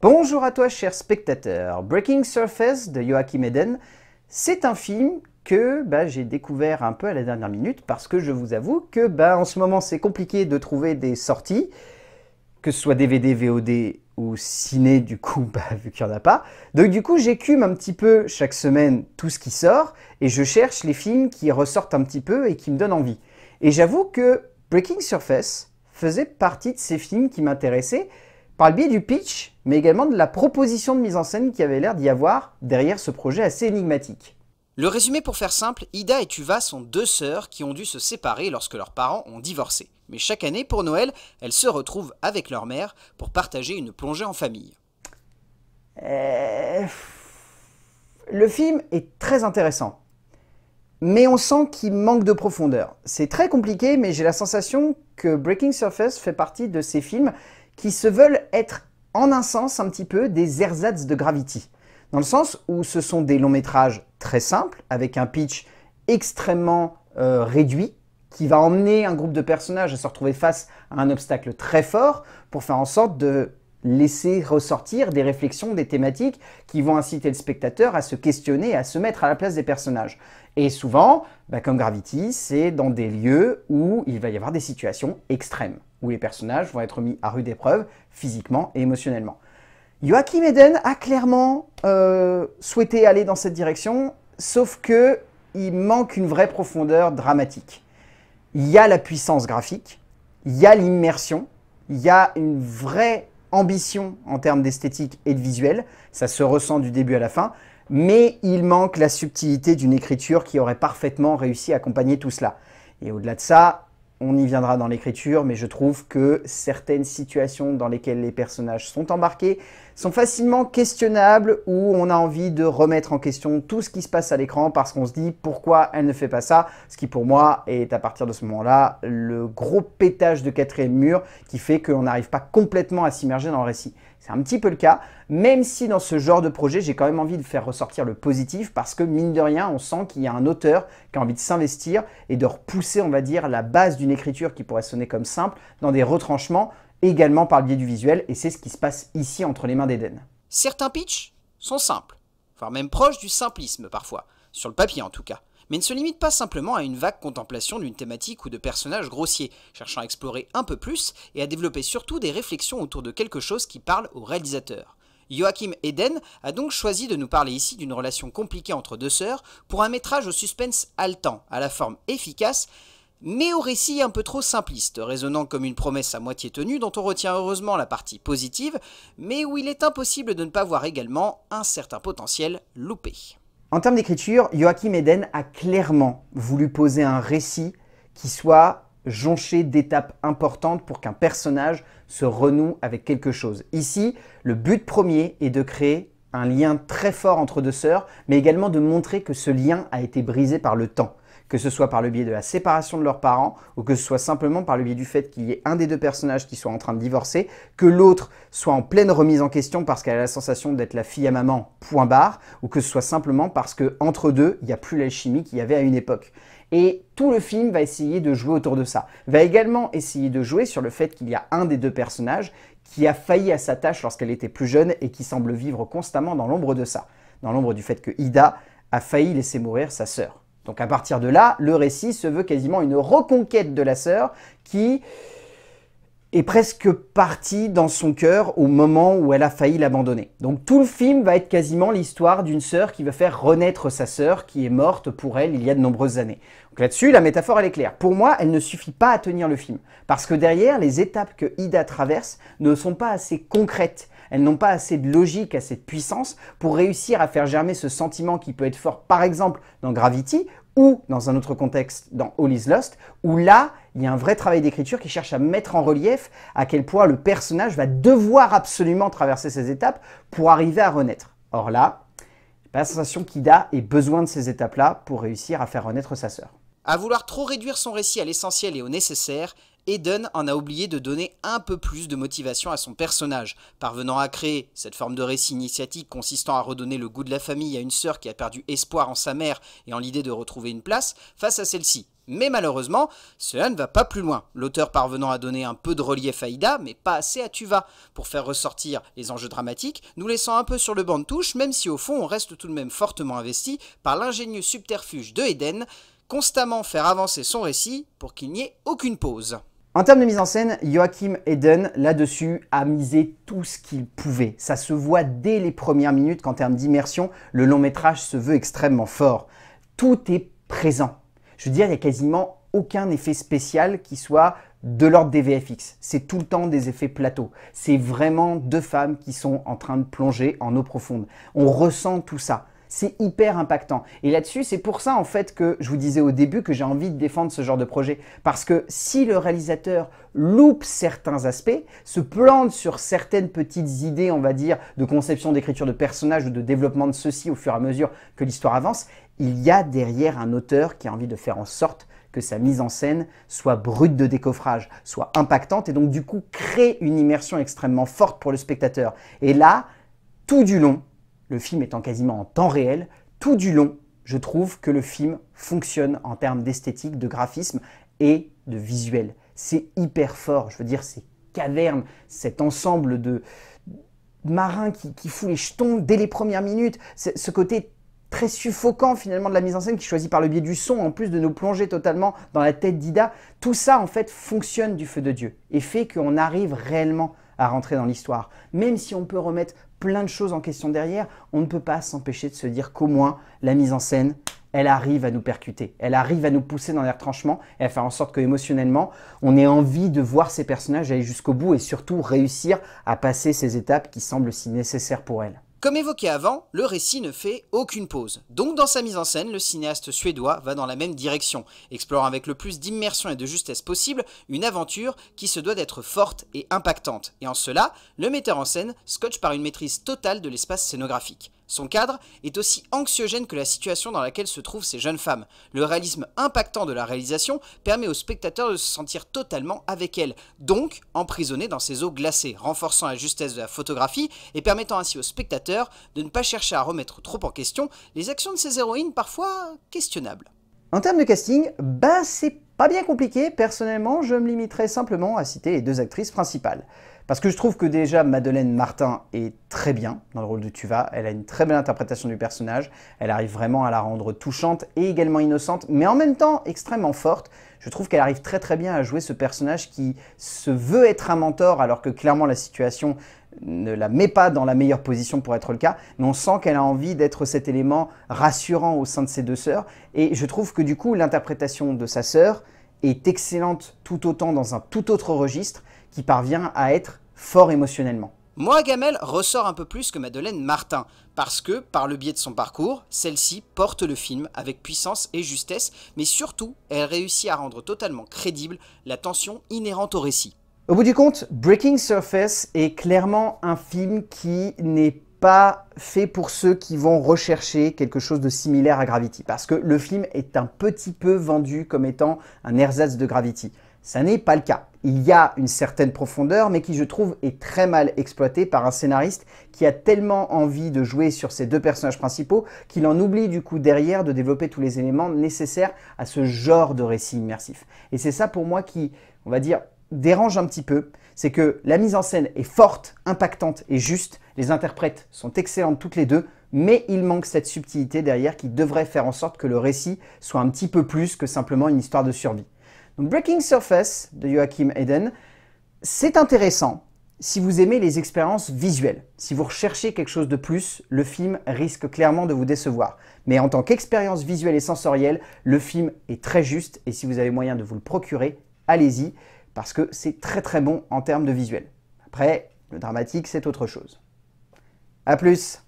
Bonjour à toi, cher spectateur. Breaking Surface de Joachim Eden, c'est un film que bah, j'ai découvert un peu à la dernière minute parce que je vous avoue que bah, en ce moment c'est compliqué de trouver des sorties, que ce soit DVD, VOD ou ciné du coup, bah, vu qu'il n'y en a pas. Donc du coup j'écume un petit peu chaque semaine tout ce qui sort et je cherche les films qui ressortent un petit peu et qui me donnent envie. Et j'avoue que Breaking Surface faisait partie de ces films qui m'intéressaient par le biais du pitch mais également de la proposition de mise en scène qui avait l'air d'y avoir derrière ce projet assez énigmatique. Le résumé pour faire simple, Ida et Tuva sont deux sœurs qui ont dû se séparer lorsque leurs parents ont divorcé. Mais chaque année, pour Noël, elles se retrouvent avec leur mère pour partager une plongée en famille. Euh, le film est très intéressant, mais on sent qu'il manque de profondeur. C'est très compliqué, mais j'ai la sensation que Breaking Surface fait partie de ces films qui se veulent être en un sens un petit peu des ersatz de Gravity. Dans le sens où ce sont des longs métrages très simples, avec un pitch extrêmement euh, réduit, qui va emmener un groupe de personnages à se retrouver face à un obstacle très fort pour faire en sorte de laisser ressortir des réflexions, des thématiques qui vont inciter le spectateur à se questionner, à se mettre à la place des personnages. Et souvent, bah, comme Gravity, c'est dans des lieux où il va y avoir des situations extrêmes où les personnages vont être mis à rude épreuve, physiquement et émotionnellement. Joachim Eden a clairement euh, souhaité aller dans cette direction, sauf que il manque une vraie profondeur dramatique. Il y a la puissance graphique, il y a l'immersion, il y a une vraie ambition en termes d'esthétique et de visuel, ça se ressent du début à la fin, mais il manque la subtilité d'une écriture qui aurait parfaitement réussi à accompagner tout cela. Et au-delà de ça, on y viendra dans l'écriture, mais je trouve que certaines situations dans lesquelles les personnages sont embarqués sont facilement questionnables ou on a envie de remettre en question tout ce qui se passe à l'écran parce qu'on se dit pourquoi elle ne fait pas ça, ce qui pour moi est à partir de ce moment-là le gros pétage de quatrième mur qui fait qu'on n'arrive pas complètement à s'immerger dans le récit. C'est un petit peu le cas, même si dans ce genre de projet, j'ai quand même envie de faire ressortir le positif parce que mine de rien, on sent qu'il y a un auteur qui a envie de s'investir et de repousser, on va dire, la base d'une écriture qui pourrait sonner comme simple dans des retranchements également par le biais du visuel et c'est ce qui se passe ici entre les mains d'Eden. Certains pitchs sont simples, voire même proches du simplisme parfois, sur le papier en tout cas mais ne se limite pas simplement à une vague contemplation d'une thématique ou de personnages grossiers, cherchant à explorer un peu plus et à développer surtout des réflexions autour de quelque chose qui parle au réalisateur. Joachim Eden a donc choisi de nous parler ici d'une relation compliquée entre deux sœurs pour un métrage au suspense haletant, à la forme efficace, mais au récit un peu trop simpliste, résonnant comme une promesse à moitié tenue dont on retient heureusement la partie positive, mais où il est impossible de ne pas voir également un certain potentiel loupé. En termes d'écriture, Joachim Eden a clairement voulu poser un récit qui soit jonché d'étapes importantes pour qu'un personnage se renoue avec quelque chose. Ici, le but premier est de créer un lien très fort entre deux sœurs, mais également de montrer que ce lien a été brisé par le temps que ce soit par le biais de la séparation de leurs parents ou que ce soit simplement par le biais du fait qu'il y ait un des deux personnages qui soit en train de divorcer, que l'autre soit en pleine remise en question parce qu'elle a la sensation d'être la fille à maman, point barre, ou que ce soit simplement parce que entre deux, il n'y a plus l'alchimie qu'il y avait à une époque. Et tout le film va essayer de jouer autour de ça. Va également essayer de jouer sur le fait qu'il y a un des deux personnages qui a failli à sa tâche lorsqu'elle était plus jeune et qui semble vivre constamment dans l'ombre de ça, dans l'ombre du fait que Ida a failli laisser mourir sa sœur. Donc à partir de là, le récit se veut quasiment une reconquête de la sœur qui est presque partie dans son cœur au moment où elle a failli l'abandonner. Donc tout le film va être quasiment l'histoire d'une sœur qui veut faire renaître sa sœur qui est morte pour elle il y a de nombreuses années. Donc là-dessus, la métaphore elle est claire. Pour moi, elle ne suffit pas à tenir le film parce que derrière, les étapes que Ida traverse ne sont pas assez concrètes. Elles n'ont pas assez de logique, assez de puissance pour réussir à faire germer ce sentiment qui peut être fort, par exemple, dans Gravity, ou dans un autre contexte dans All is Lost, où là, il y a un vrai travail d'écriture qui cherche à mettre en relief à quel point le personnage va devoir absolument traverser ces étapes pour arriver à renaître. Or là, pas la sensation qu'Ida ait besoin de ces étapes-là pour réussir à faire renaître sa sœur. À vouloir trop réduire son récit à l'essentiel et au nécessaire, Eden en a oublié de donner un peu plus de motivation à son personnage, parvenant à créer cette forme de récit initiatique consistant à redonner le goût de la famille à une sœur qui a perdu espoir en sa mère et en l'idée de retrouver une place face à celle-ci. Mais malheureusement, cela ne va pas plus loin, l'auteur parvenant à donner un peu de relief à Ida, mais pas assez à Tuva, pour faire ressortir les enjeux dramatiques, nous laissant un peu sur le banc de touche, même si au fond on reste tout de même fortement investi par l'ingénieux subterfuge de Eden, constamment faire avancer son récit pour qu'il n'y ait aucune pause. En termes de mise en scène, Joachim Eden, là-dessus, a misé tout ce qu'il pouvait. Ça se voit dès les premières minutes qu'en termes d'immersion, le long métrage se veut extrêmement fort. Tout est présent. Je veux dire, il n'y a quasiment aucun effet spécial qui soit de l'ordre des VFX. C'est tout le temps des effets plateaux. C'est vraiment deux femmes qui sont en train de plonger en eau profonde. On ressent tout ça c'est hyper impactant. Et là-dessus, c'est pour ça en fait que je vous disais au début que j'ai envie de défendre ce genre de projet. Parce que si le réalisateur loupe certains aspects, se plante sur certaines petites idées, on va dire, de conception, d'écriture de personnages ou de développement de ceci au fur et à mesure que l'histoire avance, il y a derrière un auteur qui a envie de faire en sorte que sa mise en scène soit brute de décoffrage, soit impactante et donc du coup crée une immersion extrêmement forte pour le spectateur. Et là, tout du long, le film étant quasiment en temps réel, tout du long, je trouve que le film fonctionne en termes d'esthétique, de graphisme et de visuel. C'est hyper fort, je veux dire, ces cavernes, cet ensemble de marins qui, qui les jetons dès les premières minutes, ce côté très suffocant finalement de la mise en scène qui choisit par le biais du son en plus de nous plonger totalement dans la tête d'Ida, tout ça en fait fonctionne du feu de Dieu et fait qu'on arrive réellement à rentrer dans l'histoire. Même si on peut remettre plein de choses en question derrière, on ne peut pas s'empêcher de se dire qu'au moins la mise en scène, elle arrive à nous percuter, elle arrive à nous pousser dans les retranchements et à faire en sorte que émotionnellement, on ait envie de voir ces personnages aller jusqu'au bout et surtout réussir à passer ces étapes qui semblent si nécessaires pour elle. Comme évoqué avant, le récit ne fait aucune pause. Donc dans sa mise en scène, le cinéaste suédois va dans la même direction, explorant avec le plus d'immersion et de justesse possible une aventure qui se doit d'être forte et impactante. Et en cela, le metteur en scène scotche par une maîtrise totale de l'espace scénographique. Son cadre est aussi anxiogène que la situation dans laquelle se trouvent ces jeunes femmes. Le réalisme impactant de la réalisation permet au spectateur de se sentir totalement avec elles, donc emprisonné dans ces eaux glacées, renforçant la justesse de la photographie et permettant ainsi au spectateur de ne pas chercher à remettre trop en question les actions de ces héroïnes parfois questionnables. En termes de casting, ben c'est pas bien compliqué, personnellement je me limiterai simplement à citer les deux actrices principales. Parce que je trouve que déjà Madeleine Martin est très bien dans le rôle de Tuva, elle a une très belle interprétation du personnage, elle arrive vraiment à la rendre touchante et également innocente, mais en même temps extrêmement forte. Je trouve qu'elle arrive très très bien à jouer ce personnage qui se veut être un mentor alors que clairement la situation ne la met pas dans la meilleure position pour être le cas, mais on sent qu'elle a envie d'être cet élément rassurant au sein de ses deux sœurs. Et je trouve que du coup, l'interprétation de sa sœur est excellente tout autant dans un tout autre registre, qui parvient à être fort émotionnellement. Moi, Gamel ressort un peu plus que Madeleine Martin, parce que, par le biais de son parcours, celle-ci porte le film avec puissance et justesse, mais surtout, elle réussit à rendre totalement crédible la tension inhérente au récit. Au bout du compte, Breaking Surface est clairement un film qui n'est pas fait pour ceux qui vont rechercher quelque chose de similaire à Gravity, parce que le film est un petit peu vendu comme étant un ersatz de Gravity. Ça n'est pas le cas il y a une certaine profondeur, mais qui je trouve est très mal exploitée par un scénariste qui a tellement envie de jouer sur ces deux personnages principaux qu'il en oublie du coup derrière de développer tous les éléments nécessaires à ce genre de récit immersif. Et c'est ça pour moi qui, on va dire, dérange un petit peu, c'est que la mise en scène est forte, impactante et juste, les interprètes sont excellentes toutes les deux, mais il manque cette subtilité derrière qui devrait faire en sorte que le récit soit un petit peu plus que simplement une histoire de survie. Breaking Surface de Joachim Eden, c'est intéressant si vous aimez les expériences visuelles. Si vous recherchez quelque chose de plus, le film risque clairement de vous décevoir. Mais en tant qu'expérience visuelle et sensorielle, le film est très juste et si vous avez moyen de vous le procurer, allez-y parce que c'est très très bon en termes de visuel. Après, le dramatique, c'est autre chose. A plus